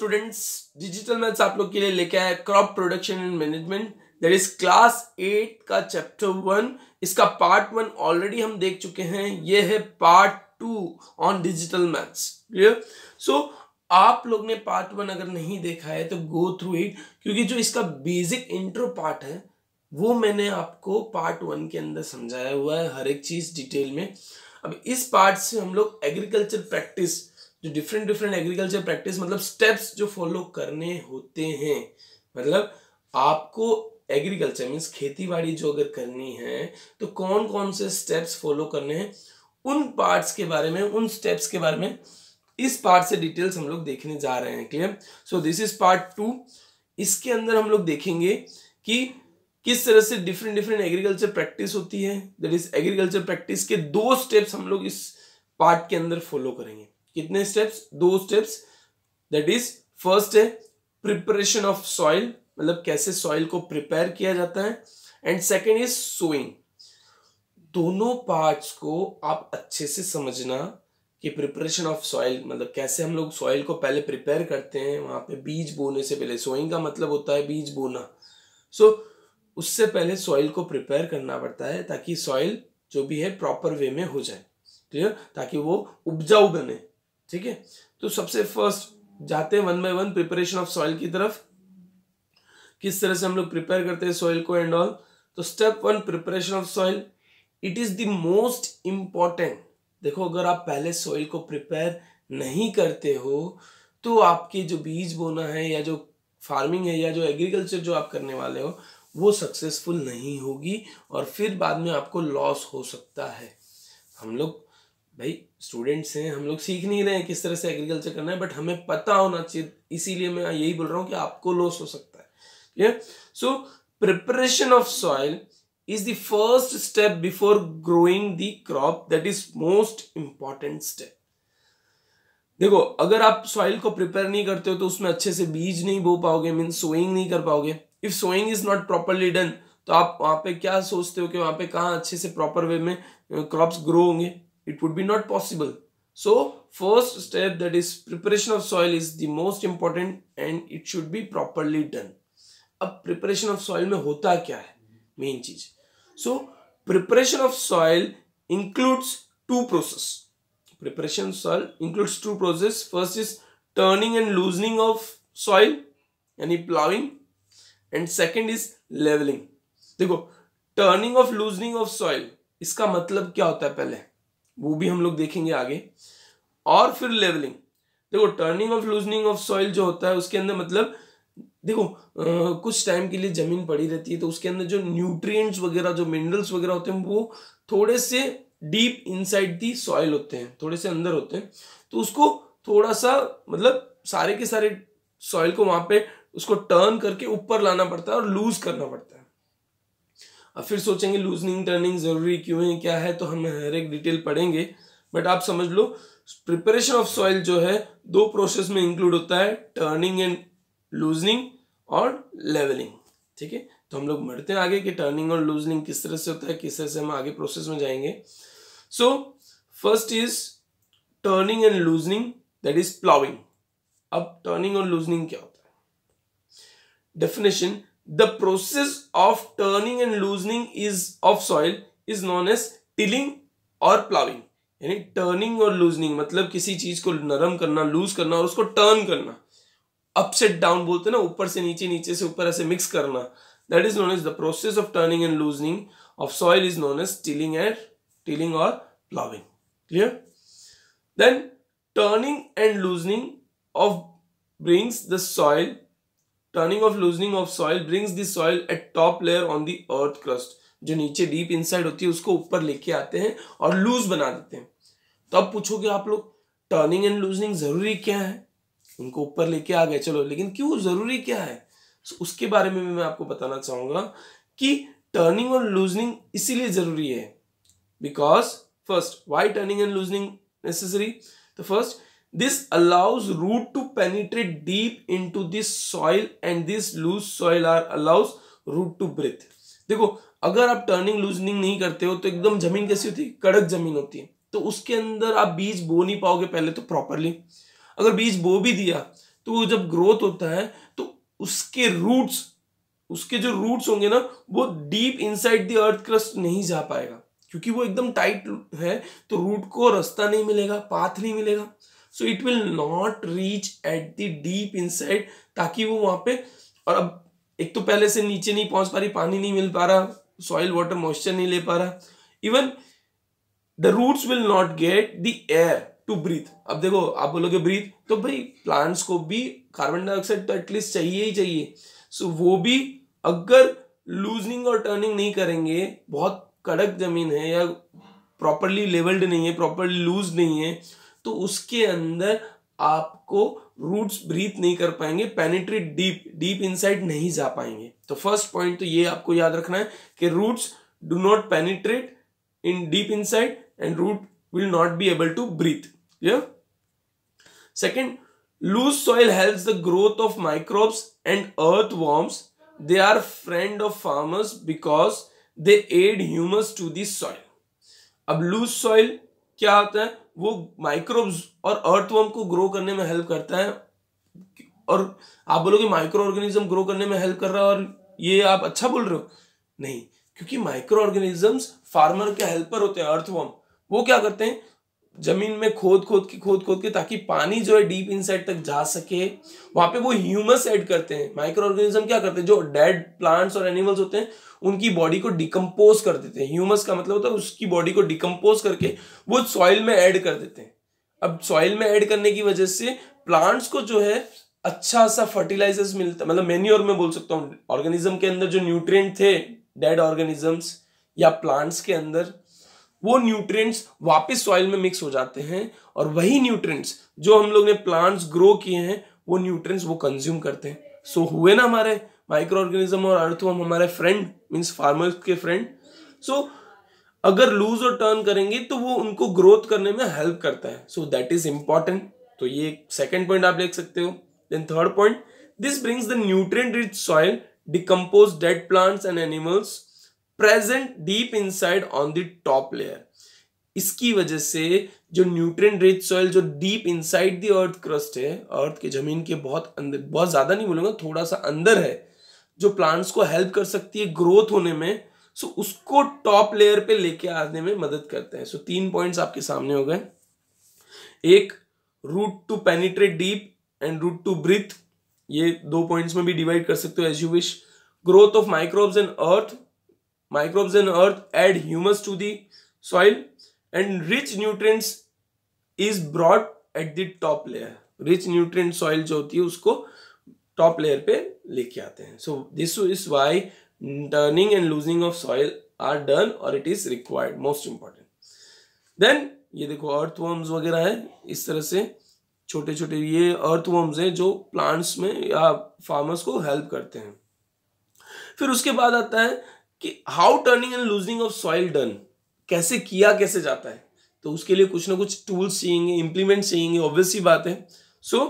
Students digital maths आप लोग के लिए लेके आया crop production and management that is class eight का चैप्टर वन इसका पार्ट वन ऑलरेडी हम देख चुके हैं ये है part two on digital maths clear so आप लोग ने पार्ट वन अगर नहीं देखा है तो गो थ्रू इट क्योंकि जो इसका बेसिक इंट्रो पार्ट है वो मैंने आपको पार्ट वन के अंदर समझाया हुआ है हर एक चीज डिटेल में अब इस पार्ट से हम लोग एग्रीकल्चर प्रैक्टिस जो डिफरेंट डिफरेंट एग्रीकल्चर प्रैक्टिस मतलब स्टेप्स जो फॉलो करने होते हैं मतलब आपको एग्रीकल्चर मीन्स खेती बाड़ी जो अगर करनी है तो कौन कौन से स्टेप्स फॉलो करने हैं उन पार्ट्स के बारे में उन स्टेप्स के बारे में इस पार्ट से डिटेल्स हम लोग देखने जा रहे हैं clear so this is part two इसके अंदर हम लोग देखेंगे कि किस तरह से डिफरेंट डिफरेंट एग्रीकल्चर प्रैक्टिस होती है दैट इज एग्रीकल्चर प्रैक्टिस के दो स्टेप्स हम लोग इस पार्ट के अंदर फॉलो करेंगे कितने स्टेप्स दो स्टेप्स दैट इज फर्स्ट है प्रिपरेशन ऑफ सॉइल मतलब कैसे सॉइल को प्रिपेयर किया जाता है एंड सेकेंड इज सोइंग दोनों पार्ट्स को आप अच्छे से समझना कि प्रिपरेशन ऑफ सॉइल मतलब कैसे हम लोग सॉइल को पहले प्रिपेयर करते हैं वहां पे बीज बोने से पहले सोइंग का मतलब होता है बीज बोना सो so, उससे पहले सॉइल को प्रिपेयर करना पड़ता है ताकि सॉइल जो भी है प्रॉपर वे में हो जाए क्लियर ताकि वो उपजाऊ बने ठीक है तो सबसे फर्स्ट जाते हैं one by one preparation of soil की तरफ किस तरह से हम लोग प्रिपेयर करते हैं सॉइल को एंड ऑल तो step one preparation of soil it is the most important देखो अगर आप पहले सॉइल को प्रिपेयर नहीं करते हो तो आपके जो बीज बोना है या जो फार्मिंग है या जो एग्रीकल्चर जो आप करने वाले हो वो सक्सेसफुल नहीं होगी और फिर बाद में आपको लॉस हो सकता है हम लोग भाई स्टूडेंट्स हैं हम लोग सीख नहीं रहे हैं किस तरह से एग्रीकल्चर करना है बट हमें पता होना चाहिए इसीलिए मैं यही बोल रहा हूँ कि आपको लॉस हो सकता है clear so preparation of soil is the first step before growing the crop that is most important step देखो अगर आप सॉइल को प्रिपेयर नहीं करते हो तो उसमें अच्छे से बीज नहीं बो पाओगे मीन सोइंग नहीं कर पाओगे if sowing is not properly done तो आप वहां पे क्या सोचते हो कि वहां पे कहा अच्छे से प्रॉपर वे में क्रॉप्स uh, ग्रो होंगे it would be not possible. So first step that is preparation of soil is the most important and it should be properly done. Ab preparation of soil mein hota kya hai? Main cheez. So preparation of soil includes two process. Preparation soil includes two process. First is turning and loosening of soil any plowing and second is leveling. Dekho, turning of loosening of soil. Iska matlab kya hota वो भी हम लोग देखेंगे आगे और फिर levelling देखो turning of loosening of soil जो होता है उसके अंदर मतलब देखो आ, कुछ टाइम के लिए जमीन पड़ी रहती है तो उसके अंदर जो न्यूट्रिएंट्स वगैरह जो मिनरल्स वगैरह होते हैं वो थोड़े से डीप इनसाइड दी सॉइल होते हैं थोड़े से अंदर होते हैं तो उसको थोड़ा सा मतलब सारे के सारे सॉइल को वहां पे उसको टर्न करके ऊपर लाना पड़ता है और लूज करना पड़ता है फिर सोचेंगे लूजनिंग टर्निंग ज़रूरी क्यों है क्या है तो हम हर एक डिटेल पढ़ेंगे बट आप समझ लो प्रिपरेशन ऑफ सॉइल जो है दो प्रोसेस में इंक्लूड होता है टर्निंग एंड लूजनिंग और लेवलिंग ठीक है तो हम लोग मरते हैं आगे कि टर्निंग और लूजनिंग किस तरह से होता है किस तरह से हम आगे प्रोसेस में जाएंगे so first is turning and loosening that is ploughing अब टर्निंग और लूजनिंग क्या होता है definition the process of turning and loosening is of soil is known as tilling और प्लाविंग यानी टर्निंग और लूजनिंग मतलब किसी चीज को नरम करना लूज करना और उसको टर्न करना अपसेट डाउन बोलते हैं ना ऊपर से नीचे नीचे से ऊपर ऐसे मिक्स करना that is known as the process of turning and loosening of soil is known as tilling and tilling और ploughing clear then turning and loosening of brings the soil turning of loosening of soil brings this soil at top layer on the earth crust जो नीचे deep inside होती है उसको ऊपर लेके आते हैं और लूज बना देते हैं तो अब पूछोगे आप लोग टर्निंग एंड लूजनिंग जरूरी क्या है उनको ऊपर लेके आ गए चलो लेकिन क्यों जरूरी क्या है उसके बारे में मैं आपको बताना चाहूंगा कि टर्निंग और लूजनिंग इसीलिए जरूरी है because first why turning and loosening necessary तो first This allows root to penetrate deep into this soil and this loose soil are allows root to breathe. देखो अगर आप टर्निंग लूजनिंग नहीं करते हो तो एकदम जमीन कैसी होती है कड़क जमीन होती है तो उसके अंदर आप बीज बो नहीं पाओगे पहले तो प्रॉपरली अगर बीज बो भी दिया तो वो जब ग्रोथ होता है तो उसके रूट्स उसके जो रूट्स होंगे ना वो deep inside the earth crust नहीं जा पाएगा क्योंकि वो एकदम टाइट है तो रूट को रास्ता नहीं मिलेगा पाथ नहीं मिलेगा so it will not reach at the deep inside ताकि वो वहां पे और अब एक तो पहले से नीचे नहीं पहुंच पा रही पानी नहीं मिल पा रहा सॉइल वाटर मॉइस्चर नहीं ले पा रहा even the roots will not get the air to breathe अब देखो आप बोलोगे ब्रीथ तो भाई प्लांट्स को भी कार्बन डाइऑक्साइड तो एटलीस्ट चाहिए ही चाहिए सो so, वो भी अगर लूजनिंग और टर्निंग नहीं करेंगे बहुत कड़क जमीन है या प्रॉपरली लेवल्ड नहीं है प्रॉपरली लूज नहीं है तो उसके अंदर आपको रूट्स ब्रीथ नहीं कर पाएंगे पेनिट्रेट डीप डीप इनसाइड नहीं जा पाएंगे तो फर्स्ट पॉइंट तो ये आपको याद रखना है कि roots do not penetrate in deep inside and root will not be able to breathe clear second loose soil help the growth of microbes and earth worms they are friend of farmers because they add humus to this soil अब loose soil क्या होता है वो microbes और earthworm को grow करने में help करता है और आप बोलोगे माइक्रो ऑर्गेनिज्म ग्रो करने में हेल्प कर रहा है और ये आप अच्छा बोल रहे हो नहीं क्योंकि माइक्रो ऑर्गेनिजम्स फार्मर के हेल्पर होते हैं अर्थवर्म वो क्या करते हैं जमीन में खोद खोद के खोद खोद के ताकि पानी जो है डीप इन तक जा सके वहां पे वो ह्यूमस ऐड करते हैं माइक्रो ऑर्गेनिज्म क्या करते हैं जो डेड प्लांट्स और एनिमल्स होते हैं उनकी बॉडी को डिकम्पोज कर देते हैं ह्यूमस का मतलब होता है उसकी बॉडी को डिकम्पोज करके वो सॉइल में ऐड कर देते हैं अब सॉइल में ऐड करने की वजह से प्लांट्स को जो है अच्छा सा फर्टिलाइजर्स मिलता मतलब मेन्योर में बोल सकता हूँ ऑर्गेनिज्म के अंदर जो न्यूट्रिएंट थे डेड ऑर्गेनिजम्स या प्लांट्स के अंदर वो न्यूट्रिएंट्स वापस सॉइल में मिक्स हो जाते हैं और वही न्यूट्रिएंट्स जो हम लोग ने प्लांट्स ग्रो किए हैं वो न्यूट्रिएंट्स वो कंज्यूम करते हैं सो so, हुए ना हमारे माइक्रो ऑर्गेनिज्म और अर्थवर्म हमारे फ्रेंड मीन्स फार्मर्स के फ्रेंड सो अगर लूज और टर्न करेंगे तो वो उनको ग्रोथ करने में हेल्प करता है सो दैट इज इंपॉर्टेंट तो ये सेकेंड पॉइंट आप देख सकते हो then third point this brings the nutrient rich soil decompose dead plants and animals present deep inside on the top layer इसकी वजह से जो न्यूट्रिय रिच सॉइल जो deep inside the earth crust है अर्थ के जमीन के बहुत अंदर बहुत ज्यादा नहीं बोलूंगा थोड़ा सा अंदर है जो प्लांट्स को हेल्प कर सकती है ग्रोथ होने में सो so, उसको टॉप लेयर पे लेके आने में मदद करते हैं सो so, तीन पॉइंट्स आपके सामने हो गए एक root to penetrate deep and root to breathe ये दो पॉइंट्स में भी डिवाइड कर सकते हो as you wish growth of microbes and earth microbes and earth add humus to the soil and rich nutrients is brought at top top layer rich nutrient जो होती है उसको टॉप लेयर पे लेके आते हैं so this is why turning and loosing of soil are done और it is required most important then ये देखो अर्थ वर्म्स वगैरह है इस तरह से छोटे छोटे ये अर्थ वर्म्स हैं जो प्लांट्स में या फार्मर्स को हेल्प करते हैं फिर उसके बाद आता है कि how turning and loosing of soil done कैसे किया कैसे जाता है तो उसके लिए कुछ ना कुछ टूल्स चाहिए इंप्लीमेंट चाहिए ऑब्वियसली बात है सो so,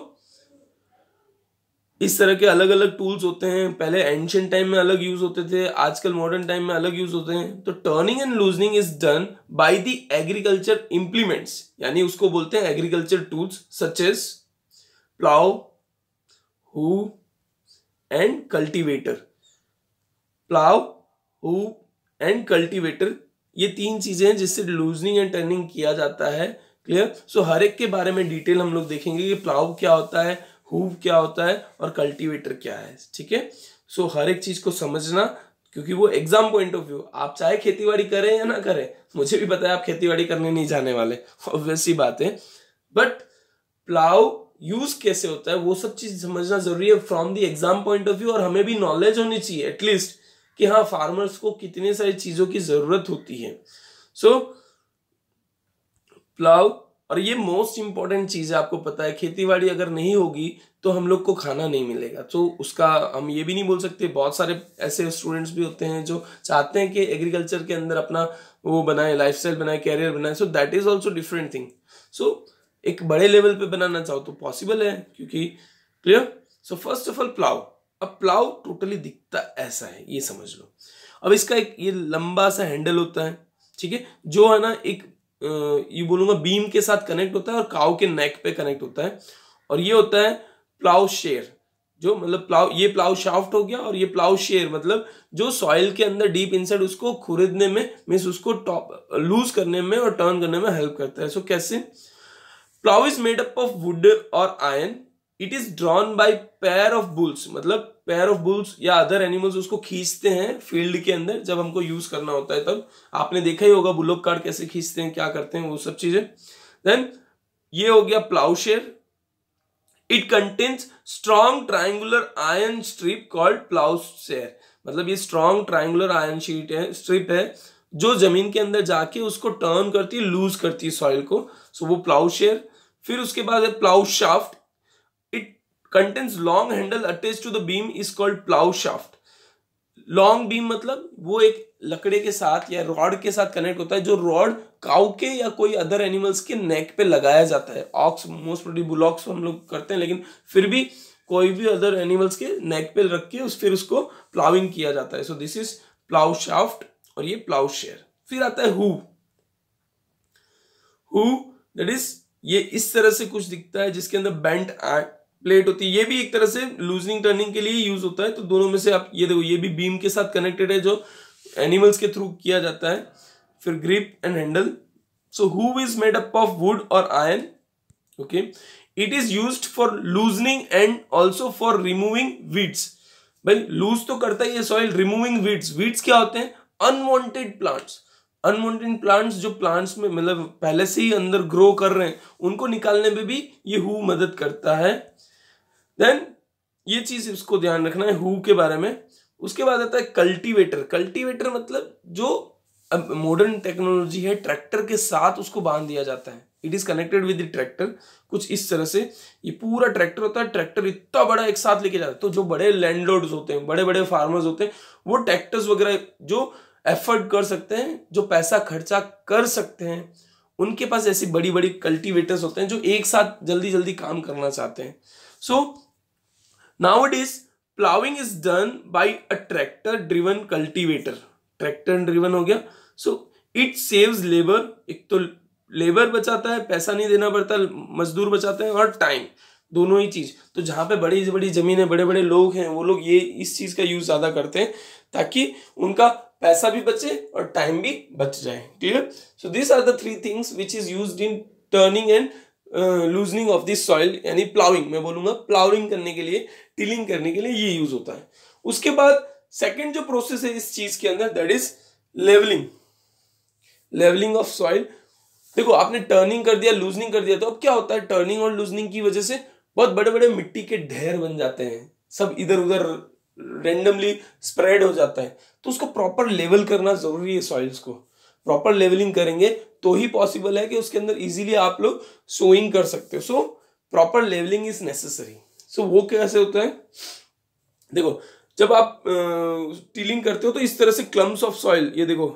इस तरह के अलग अलग टूल्स होते हैं पहले एंशियंट टाइम में अलग यूज होते थे आजकल मॉडर्न टाइम में अलग यूज होते हैं तो turning and loosening is done by the agriculture implements यानी उसको बोलते हैं agriculture tools such as plough hoe and cultivator plough hoe and cultivator ये तीन चीजें हैं जिससे लूजनिंग एंड टर्निंग किया जाता है क्लियर सो so, हर एक के बारे में डिटेल हम लोग देखेंगे कि प्लाव क्या होता है हुव क्या होता है और कल्टीवेटर क्या है ठीक है सो हर एक चीज को समझना क्योंकि वो एग्जाम पॉइंट ऑफ व्यू आप चाहे खेतीबाड़ी करें या ना करें मुझे भी पता है आप खेतीबाड़ी करने नहीं जाने वाले ऑब्वियस ही बात है बट प्लाव यूज कैसे होता है वो सब चीज समझना जरूरी है from the exam point of view और हमें भी नॉलेज होनी चाहिए एटलीस्ट कि हाँ फार्मर्स को कितनी सारी चीजों की जरूरत होती है सो so, प्लाव और ये मोस्ट इंपॉर्टेंट चीज़ है आपको पता है खेतीबाड़ी अगर नहीं होगी तो हम लोग को खाना नहीं मिलेगा तो उसका हम ये भी नहीं बोल सकते बहुत सारे ऐसे स्टूडेंट्स भी होते हैं जो चाहते हैं कि एग्रीकल्चर के अंदर अपना वो बनाए लाइफ स्टाइल बनाए कैरियर बनाए so that is also different thing so एक बड़े लेवल पे बनाना चाहो तो पॉसिबल है क्योंकि clear so first of all plough अब प्लाव टोटली दिखता ऐसा है ये समझ लो अब इसका एक ये लंबा सा हैंडल होता है ठीक है जो है ना एक ये बोलूंगा बीम के साथ कनेक्ट होता है और काउ के नेक पे कनेक्ट होता है और ये होता है प्लाउ शेयर जो मतलब प्लाउ ये प्लाउ शाफ्ट हो गया और ये प्लाउ शेर मतलब जो सॉइल के अंदर डीप इनसाइड उसको खुरीदने में मीन्स उसको टॉप लूज करने में और टर्न करने में हेल्प करता है सो so, कैसे plough is made up of wood और iron it is drawn by pair of bulls मतलब पेयर ऑफ बुल्स या अदर एनिमल्स उसको खींचते हैं फील्ड के अंदर जब हमको यूज करना होता है तब आपने देखा ही होगा बुलोक कार्ड कैसे खींचते हैं क्या करते हैं वो सब चीजें देन ये हो गया ploughshare it contains strong triangular iron strip called ploughshare मतलब ये स्ट्रॉन्ग ट्राइंगुलर आयन शीट है स्ट्रिप है जो जमीन के अंदर जाके उसको टर्न करती है लूज करती है सॉइल को सो so, वो प्लाउशेयर फिर उसके बाद है plough shaft contains long handle attach to the beam is called plough shaft long beam मतलब वो एक लकड़े के साथ या रॉड के साथ कनेक्ट होता है जो रॉड काउ के या कोई अदर एनिमल्स के नेक पे लगाया जाता है ऑक्स मोस्ट प्रोडी बुलॉक्स हम लोग करते हैं लेकिन फिर भी कोई भी अदर एनिमल्स के नेक पे रख के उस फिर उसको प्लाउिंग किया जाता है so this is plough shaft और ये प्लाउ शेयर फिर आता है हू हु दैट इज ये इस तरह से कुछ दिखता है जिसके अंदर बेंट प्लेट होती है ये भी एक तरह से लूजनिंग टर्निंग के लिए यूज होता है तो दोनों में से आप ये देखो ये भी बीम के साथ कनेक्टेड है जो एनिमल्स के थ्रू किया जाता है फिर grip and handle so hoe is made up of wood और iron okay it is use for loosening and also for removing weeds भाई लूज तो करता ही है सॉइल रिमूविंग वीड्स वीड्स क्या होते हैं अनवॉन्टेड प्लांट्स अनवॉन्टेड प्लांट्स जो प्लांट्स में मतलब पहले से ही अंदर ग्रो कर रहे हैं उनको निकालने में भी ये हु मदद करता है देन ये चीज इसको ध्यान रखना है हु के बारे में उसके बाद आता है कल्टीवेटर कल्टीवेटर मतलब जो अब मॉडर्न टेक्नोलॉजी है ट्रैक्टर के साथ उसको बांध दिया जाता है it is connected with tractor कुछ इस तरह से ये पूरा ट्रैक्टर होता है ट्रैक्टर इतना बड़ा एक साथ लेके जाता है तो जो बड़े लैंडलॉर्ड होते हैं बड़े बड़े फार्मर्स होते हैं वो ट्रैक्टर्स वगैरह जो एफर्ट कर सकते हैं जो पैसा खर्चा कर सकते हैं उनके पास ऐसी बड़ी बड़ी कल्टीवेटर्स होते हैं जो एक साथ जल्दी जल्दी काम करना चाहते हैं so so, nowadays plowing is done by a tractor driven cultivator tractor driven हो गया सो इट सेव्स लेबर एक तो लेबर बचाता है पैसा नहीं देना पड़ता मजदूर बचाते हैं और टाइम दोनों ही चीज़ तो जहाँ पे बड़ी बड़ी है बड़े बड़े लोग हैं वो लोग ये इस चीज़ का यूज़ ज़्यादा करते हैं ताकि उनका पैसा भी बचे और टाइम भी बच जाए clear so this are the three things which is use in turning and loosening of this soil यानी प्लाउिंग मैं बोलूंगा प्लाउरिंग करने के लिए टिलिंग करने के लिए ये यूज होता है उसके बाद सेकेंड जो प्रोसेस है इस चीज के अंदर that is levelling levelling of soil देखो आपने टर्निंग कर दिया लूजनिंग कर दिया तो अब क्या होता है टर्निंग और लूजनिंग की वजह से बहुत बड़े बड़े मिट्टी के ढेर बन जाते हैं सब इधर उधर रेंडमली स्प्रेड हो जाता है तो उसको प्रॉपर लेवल करना जरूरी है सॉइल्स को प्रॉपर लेवलिंग करेंगे तो ही पॉसिबल है कि उसके अंदर इजीली आप लोग सोइंग कर सकते हो so proper levelling is necessary so वो कैसे होता है देखो जब आप टीलिंग करते हो तो इस तरह से क्लम्स ऑफ सॉइल ये देखो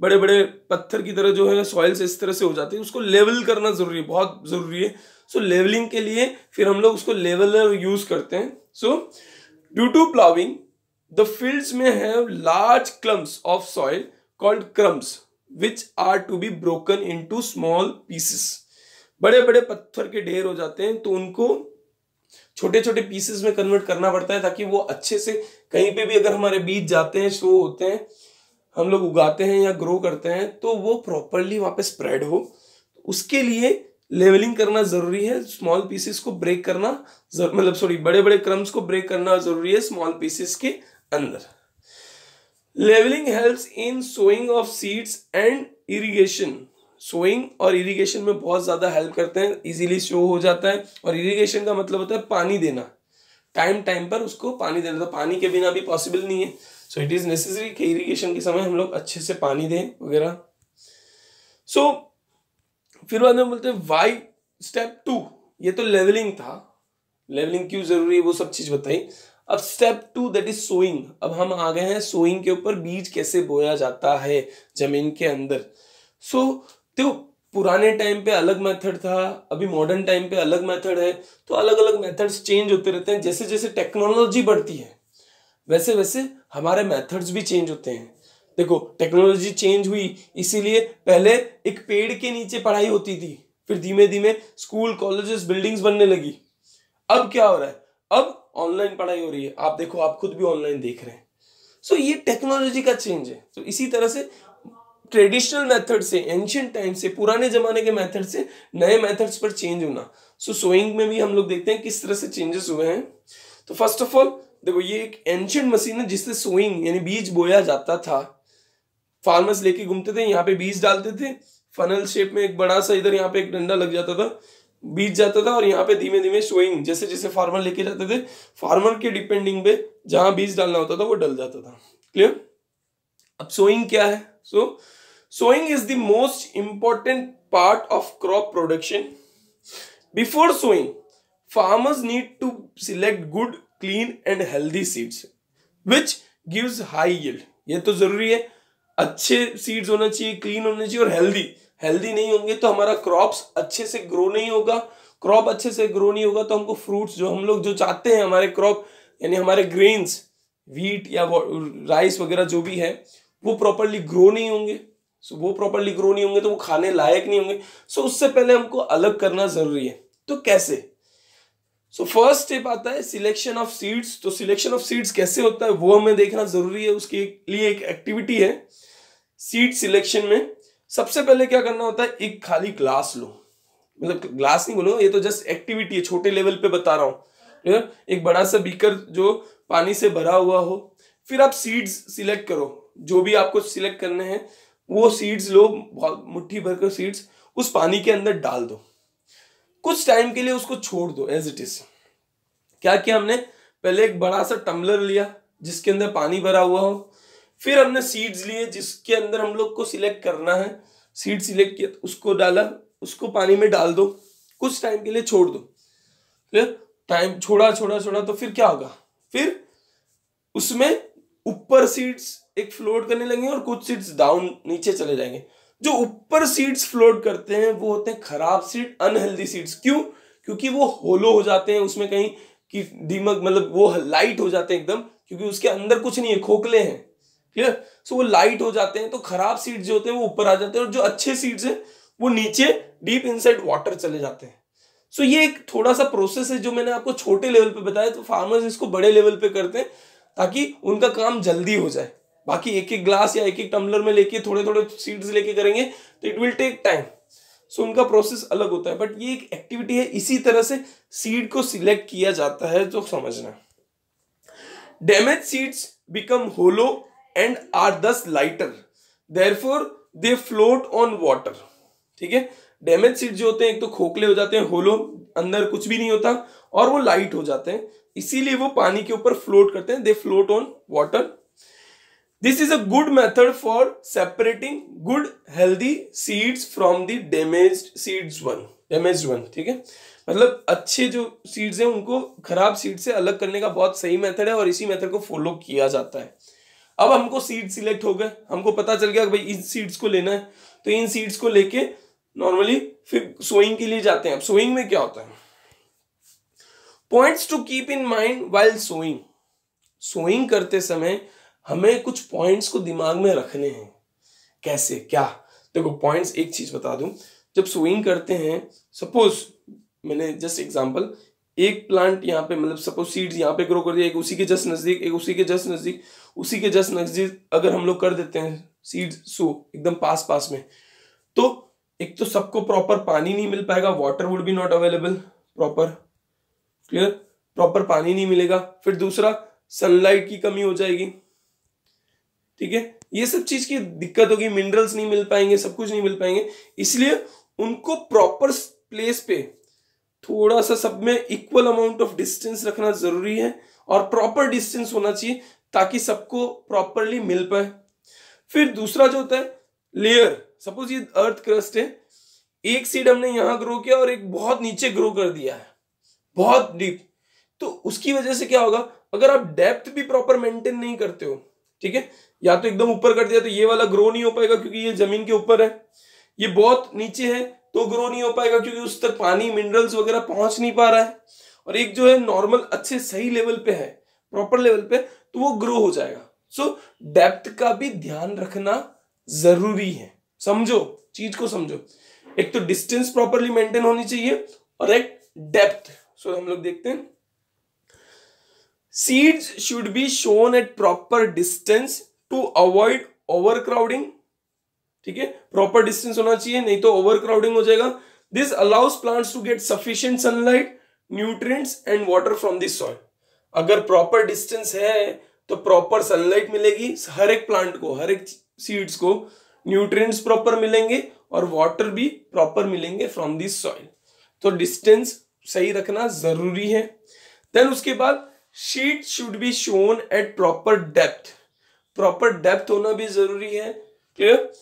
बड़े बड़े पत्थर की तरह जो है सॉइल से इस तरह से हो जाते हैं उसको लेवल करना जरूरी है बहुत ज़रूरी है सो so, लेवलिंग के लिए फिर हम लोग उसको लेवलर यूज़ करते हैं so due to ploughing the fields में have large clumps of soil called crumbs which are to be broken into small pieces बड़े बड़े पत्थर के ढेर हो जाते हैं तो उनको छोटे छोटे पीसेस में कन्वर्ट करना पड़ता है ताकि वो अच्छे से कहीं पे भी अगर हमारे बीज जाते हैं शो होते हैं हम लोग उगाते हैं या ग्रो करते हैं तो वो प्रॉपरली वहाँ पे स्प्रेड हो उसके लिए लेवलिंग करना ज़रूरी है स्मॉल पीसेस को ब्रेक करना मतलब सॉरी बड़े बड़े क्रम्स को ब्रेक करना ज़रूरी है स्मॉल पीसेस के अंदर levelling helps in sowing of seeds and irrigation sowing और इरिगेशन में बहुत ज़्यादा हेल्प करते हैं इजीली शो हो जाता है और इरिगेशन का मतलब होता है पानी देना टाइम टाइम पर उसको पानी देना तो पानी के बिना भी पॉसिबल नहीं है सो इट इज़ नेसेसरी कि इरिगेशन के समय हम लोग अच्छे से पानी दें वगैरह सो so, फिर बाद में बोलते हैं वाई स्टेप टू ये तो लेवलिंग था लेवलिंग क्यों ज़रूरी है वो सब चीज़ बताई अब step two that is sowing अब हम आ गए हैं सोइंग के ऊपर बीज कैसे बोया जाता है जमीन के अंदर सो so, तो पुराने टाइम पे अलग मेथड था अभी मॉडर्न टाइम पे अलग मेथड है तो अलग अलग मेथड्स चेंज होते रहते हैं जैसे जैसे टेक्नोलॉजी बढ़ती है वैसे वैसे हमारे मेथड्स भी चेंज होते हैं देखो टेक्नोलॉजी चेंज हुई इसीलिए पहले एक पेड़ के नीचे पढ़ाई होती थी फिर धीमे धीमे स्कूल कॉलेजेस बिल्डिंग्स बनने लगी अब क्या हो रहा है अब ऑनलाइन पढ़ाई हो रही है आप देखो आप खुद भी ऑनलाइन देख रहे हैं सो so, ये टेक्नोलॉजी का चेंज है तो so, इसी तरह से ट्रेडिशनल मेथड से एंशियंट टाइम से पुराने जमाने के मेथड से नए मेथड्स पर चेंज होना सो so, सोइंग में भी हम लोग देखते हैं किस तरह से चेंजेस हुए हैं तो फर्स्ट ऑफ ऑल देखो ये एक एंशियंट मशीन है जिससे सोइंग यानी बीज बोया जाता था फार्मर्स लेके घूमते थे यहाँ पे बीज डालते थे फनल शेप में एक बड़ा सा इधर यहाँ पे एक डंडा लग जाता था बीत जाता था और यहाँ पे धीमे धीमे शोइंग जैसे जैसे फार्मर लेके जाते थे फार्मर के डिपेंडिंग पे जहां बीज डालना होता था वो डल जाता था क्लियर अब सोइंग क्या है so sowing is the most important part of crop production before sowing farmers need to select good clean and healthy seeds which gives high ये तो जरूरी है अच्छे सीड्स होना चाहिए क्लीन होना चाहिए और हेल्दी हेल्दी नहीं होंगे तो हमारा क्रॉप्स अच्छे से ग्रो नहीं होगा क्रॉप अच्छे से ग्रो नहीं होगा तो हमको फ्रूट्स जो हम लोग जो चाहते हैं हमारे क्रॉप यानी हमारे ग्रेन्स वीट या राइस वगैरह जो भी है वो प्रॉपरली ग्रो नहीं होंगे सो वो प्रॉपरली ग्रो नहीं होंगे तो वो खाने लायक नहीं होंगे सो उससे पहले हमको अलग करना ज़रूरी है तो कैसे सो फर्स्ट स्टेप आता है सिलेक्शन ऑफ सीड्स तो सिलेक्शन ऑफ सीड्स कैसे होता है वो हमें देखना जरूरी है उसके लिए एक एक्टिविटी है सीड सिलेक्शन में सबसे पहले क्या करना होता है एक खाली ग्लास लो मतलब ग्लास नहीं बोलो ये तो जस्ट एक्टिविटी है छोटे लेवल पे बता रहा हूँ एक बड़ा सा बीकर जो पानी से भरा हुआ हो फिर आप सीड्स सिलेक्ट करो जो भी आपको सिलेक्ट करने हैं वो सीड्स लो मुट्ठी भरकर सीड्स उस पानी के अंदर डाल दो कुछ टाइम के लिए उसको छोड़ दो एज इट इज क्या किया हमने पहले एक बड़ा सा टम्बलर लिया जिसके अंदर पानी भरा हुआ हो फिर हमने सीड्स लिए जिसके अंदर हम लोग को सिलेक्ट करना है सीड सिलेक्ट किया तो उसको डाला उसको पानी में डाल दो कुछ टाइम के लिए छोड़ दो फिर टाइम छोड़ा छोड़ा छोड़ा तो फिर क्या होगा फिर उसमें ऊपर सीड्स एक फ्लोट करने लगेंगे और कुछ सीड्स डाउन नीचे चले जाएंगे जो ऊपर सीड्स फ्लोट करते हैं वो होते हैं खराब सीड अनहेल्दी सीड्स क्यों क्योंकि वो होलो हो जाते हैं उसमें कहीं कि दीमक मतलब वो लाइट हो जाते हैं एकदम क्योंकि उसके अंदर कुछ नहीं है खोखले हैं क्लियर सो वो लाइट हो जाते हैं तो खराब सीड्स जो होते हैं वो ऊपर आ जाते हैं और जो अच्छे सीड्स हैं वो नीचे डीप इनसाइड वाटर चले जाते हैं सो ये एक थोड़ा सा प्रोसेस है जो मैंने आपको छोटे लेवल पर बताया तो फार्मर्स इसको बड़े लेवल पर करते हैं ताकि उनका काम जल्दी हो जाए बाकी एक एक ग्लास या एक एक टम्बलर में लेके थोड़े थोड़े सीड्स लेके करेंगे तो it will take time so उनका प्रोसेस अलग होता है बट ये एक एक्टिविटी है इसी तरह से सीड को सिलेक्ट किया जाता है जो समझना damage seeds become hollow and are thus lighter therefore they float on water ठीक है डैमेज सीड जो होते हैं एक तो खोखले हो जाते हैं होलो अंदर कुछ भी नहीं होता और वो लाइट हो जाते हैं इसीलिए वो पानी के ऊपर फ्लोट करते हैं they float on water this is a good method for separating good healthy seeds from the damage seeds one damage one ठीक है मतलब अच्छे जो सीड्स हैं उनको खराब सीड से अलग करने का बहुत सही मेथड है और इसी मेथड को फॉलो किया जाता है अब हमको सीड सिलेक्ट हो गए हमको पता चल गया भाई इन सीड्स को लेना है तो इन सीड्स को लेके नॉर्मली फिर सोइंग के लिए जाते हैं अब सोइंग में क्या होता है points to keep in mind while sowing sowing करते समय हमें कुछ पॉइंट्स को दिमाग में रखने हैं कैसे क्या देखो पॉइंट्स एक चीज बता दूं जब स्विंग करते हैं सपोज मैंने जस्ट एग्जाम्पल एक प्लांट यहाँ पे मतलब सपोज सीड्स यहाँ पे ग्रो कर दिया एक उसी के जस्ट नज़दीक एक उसी के जस्ट नज़दीक उसी के जस्ट नज़दीक अगर हम लोग कर देते हैं सीड्स सो एकदम पास पास में तो एक तो सबको प्रॉपर पानी नहीं मिल पाएगा वाटर वुड भी not available proper clear proper पानी नहीं मिलेगा फिर दूसरा सनलाइट की कमी हो जाएगी ठीक है ये सब चीज की दिक्कत होगी मिनरल्स नहीं मिल पाएंगे सब कुछ नहीं मिल पाएंगे इसलिए उनको प्रॉपर प्लेस पे थोड़ा सा सब में इक्वल अमाउंट ऑफ डिस्टेंस रखना जरूरी है और प्रॉपर डिस्टेंस होना चाहिए ताकि सबको प्रॉपरली मिल पाए फिर दूसरा जो होता है लेयर सपोज ये अर्थ क्रस्ट है एक सीड हमने यहां ग्रो किया और एक बहुत नीचे ग्रो कर दिया है बहुत डीप तो उसकी वजह से क्या होगा अगर आप डेप्थ भी प्रॉपर मेंटेन नहीं करते हो ठीक है या तो एकदम ऊपर कट दिया तो ये वाला ग्रो नहीं हो पाएगा क्योंकि ये जमीन के ऊपर है ये बहुत नीचे है तो ग्रो नहीं हो पाएगा क्योंकि उस तक पानी मिनरल्स वगैरह पहुंच नहीं पा रहा है और एक जो है नॉर्मल अच्छे सही लेवल पे है प्रॉपर लेवल पे तो वो ग्रो हो जाएगा सो डेप्थ का भी ध्यान रखना जरूरी है समझो चीज को समझो एक तो डिस्टेंस प्रॉपरली मेंटेन होनी चाहिए और एक डेप्थ सो हम लोग देखते हैं seeds should be shown at proper distance to avoid overcrowding ठीक है प्रॉपर डिस्टेंस होना चाहिए नहीं तो ओवरक्राउडिंग हो जाएगा this allows plants to get sufficient sunlight nutrients and water from this soil अगर प्रॉपर डिस्टेंस है तो प्रॉपर सनलाइट मिलेगी हर एक प्लांट को हर एक सीड्स को न्यूट्रिएंट्स प्रॉपर मिलेंगे और वाटर भी प्रॉपर मिलेंगे फ्रॉम दिस सॉइल तो डिस्टेंस सही रखना जरूरी है देन उसके बाद seed should be sown at proper depth proper depth होना भी जरूरी है क्लियर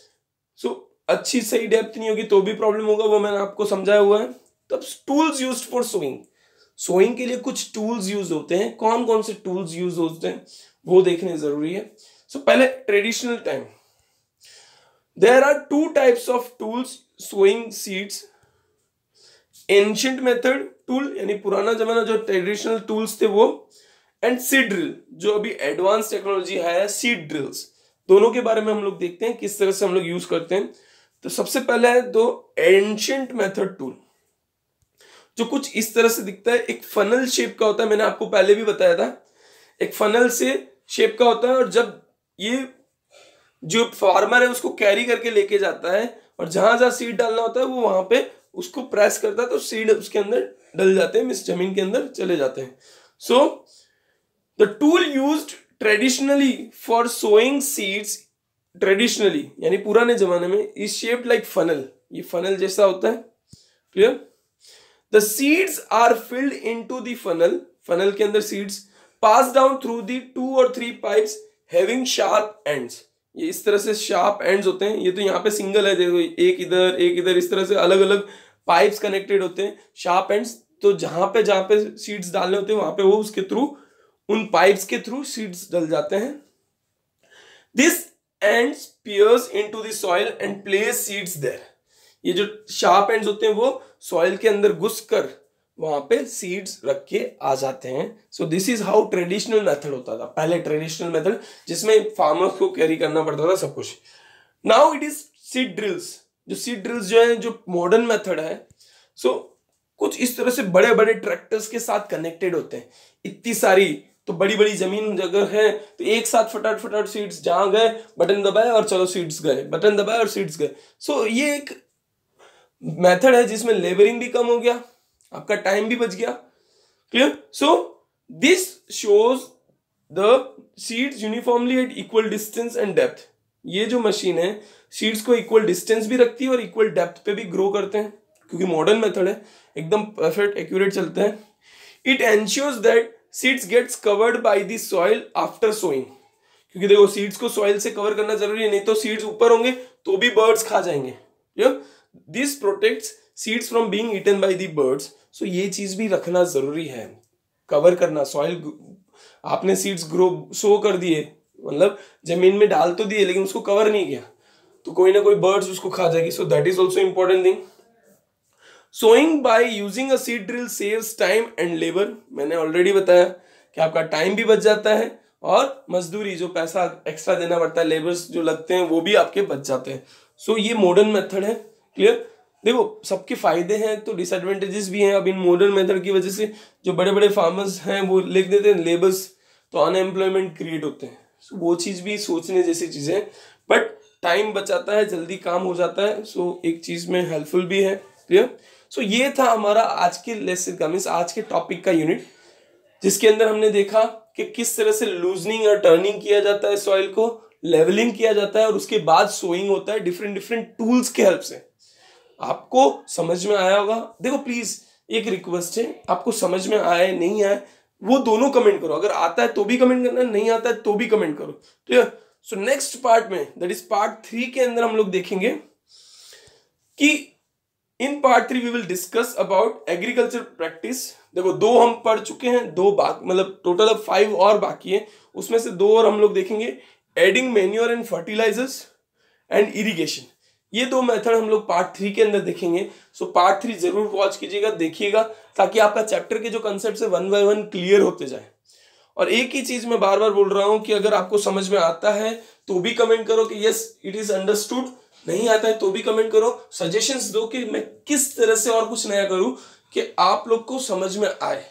सो so, अच्छी सही डेप्थ नहीं होगी तो भी प्रॉब्लम होगा वो मैंने आपको समझाया हुआ है तब tools use for sowing sowing के लिए कुछ टूल्स यूज होते हैं कौन कौन से टूल्स यूज होते हैं वो देखने जरूरी है सो so, पहले traditional time there are two types of tools sowing seeds ancient method tool यानी पुराना जमाना जो ट्रेडिशनल टूल्स थे वो एंड सीड ड्रिल जो अभी एडवांस टेक्नोलॉजी है सीड ड्रिल्स दोनों के बारे में हम लोग देखते हैं किस तरह से हम लोग यूज करते हैं तो सबसे पहले है दो एंशियंट मेथड टूल जो कुछ इस तरह से दिखता है एक फनल शेप का होता है मैंने आपको पहले भी बताया था एक फनल से शेप का होता है और जब ये जो फार्मर है उसको कैरी करके लेके जाता है और जहां जहां सीड डालना होता है वो वहां पे उसको प्रेस करता है तो सीड उसके अंदर डल जाते हैं इस जमीन के अंदर चले जाते हैं so the tool use traditionally for sowing seeds traditionally यानी पुराने जमाने में इज शेप्ड लाइक फनल ये फनल जैसा होता है clear the seeds are filled in to funnel funnel के अंदर seeds pass down through the two और three pipe having sharp ends ये इस तरह से शार्प एंड्स होते हैं ये तो यहाँ पे सिंगल है देखो एक इधर एक इधर इस तरह से अलग अलग पाइप्स कनेक्टेड होते हैं शार्प एंड्स तो जहां पे जहां पे सीड्स डालने होते हैं वहां पे वो उसके थ्रू उन पाइप्स के थ्रू सीड्स डल जाते हैं this end pierce in to the soil and place seeds there ये जो शार्प एंड होते हैं वो सॉइल के अंदर घुस कर वहां पे सीड्स रख के आ जाते हैं so this is how traditional method होता था पहले ट्रेडिशनल मेथड जिसमें फार्मर्स को कैरी करना पड़ता था सब कुछ now it is seed drills जो सीड ड्रिल्स जो है जो मॉडर्न मेथड है सो so, कुछ इस तरह से बड़े बड़े ट्रैक्टर्स के साथ कनेक्टेड होते हैं इतनी सारी तो बड़ी बड़ी जमीन जगह है तो एक साथ फटाट फटाट सीड्स जहां गए बटन दबाए और चलो सीड्स गए बटन दबाए और सीड्स गए सो so, ये एक मेथड है जिसमें लेबरिंग भी कम हो गया आपका टाइम भी बच गया clear so this shows the seeds uniformly at equal distance and depth ये जो मशीन है सीड्स को इक्वल डिस्टेंस भी रखती है और इक्वल डेप्थ पे भी ग्रो करते हैं क्योंकि मॉडर्न मेथड है एकदम परफेक्ट एक्यूरेट चलते हैं it ensures that seeds gets covered by the soil after sowing क्योंकि देखो सीड्स को सॉइल से कवर करना जरूरी है नहीं तो सीड्स ऊपर होंगे तो भी बर्ड्स खा जाएंगे this protects seeds from being eaten by the birds so ये चीज़ भी रखना ज़रूरी है कवर करना सॉइल आपने सीड्स ग्रो सो कर दिए मतलब जमीन में डाल तो दिए लेकिन उसको कवर नहीं किया तो कोई ना कोई बर्ड्स उसको खा जाएगी so that is also important thing sowing by using a seed drill saves time and labour मैंने ऑलरेडी बताया कि आपका टाइम भी बच जाता है और मजदूरी जो पैसा एक्स्ट्रा देना पड़ता है लेबर्स जो लगते हैं वो भी आपके बच जाते हैं सो so, ये मॉडर्न मेथड है क्लियर देखो सबके फायदे हैं तो डिसएडवांटेजेस भी हैं अब इन मॉडर्न मेथड की वजह से जो बड़े बड़े फार्मर्स हैं वो लिख देते हैं लेबर्स तो अनएम्प्लॉयमेंट क्रिएट होते हैं so, वो चीज़ भी सोचने जैसी चीज़ें बट टाइम बचाता है जल्दी काम हो जाता है सो so, एक चीज़ में हेल्पफुल भी है क्लियर सो so, ये था हमारा आज के लेसन का मीन्स आज के टॉपिक का यूनिट जिसके अंदर हमने देखा कि किस तरह से लूजनिंग और टर्निंग किया जाता है सॉइल को लेवलिंग किया जाता है और उसके बाद सोइंग होता है डिफरेंट डिफरेंट टूल्स के हेल्प से आपको समझ में आया होगा देखो प्लीज़ एक रिक्वेस्ट है आपको समझ में आए नहीं आए वो दोनों कमेंट करो अगर आता है तो भी कमेंट करना नहीं आता है तो भी कमेंट करो ठीक है सो नेक्स्ट पार्ट में दैट इज पार्ट थ्री के अंदर हम लोग देखेंगे कि in part three we will discuss about agriculture practice देखो दो हम पढ़ चुके हैं दो बाग मतलब टोटल अब फाइव और बाकी है उसमें से दो और हम लोग देखेंगे adding manure and fertilizers and irrigation ये दो मेथड हम लोग पार्ट थ्री के अंदर देखेंगे सो पार्ट थ्री जरूर वॉच कीजिएगा देखिएगा ताकि आपका चैप्टर के जो कंसेप्ट है वन बाय वन क्लियर होते जाए और एक ही चीज मैं बार बार बोल रहा हूं कि अगर आपको समझ में आता है तो भी कमेंट करो कि यस इट इज अंडरस्टूड नहीं आता है तो भी कमेंट करो सजेशन दो कि मैं किस तरह से और कुछ नया करूं कि आप लोग को समझ में आए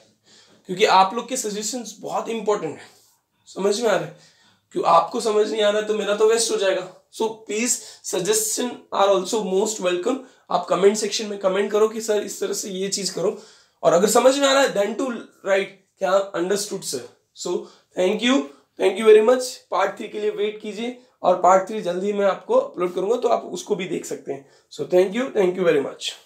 क्योंकि आप लोग के सजेशन बहुत इंपॉर्टेंट है समझ में आ रहा है क्यों आपको समझ नहीं आ रहा तो मेरा तो वेस्ट हो जाएगा so please suggestion are also most welcome आप कमेंट सेक्शन में कमेंट करो कि सर इस तरह से ये चीज करो और अगर समझ में आ रहा है देन टू राइट क्या understood sir so thank you thank you very much part three के लिए वेट कीजिए और पार्ट थ्री जल्दी मैं आपको अपलोड करूंगा तो आप उसको भी देख सकते हैं so thank you thank you very much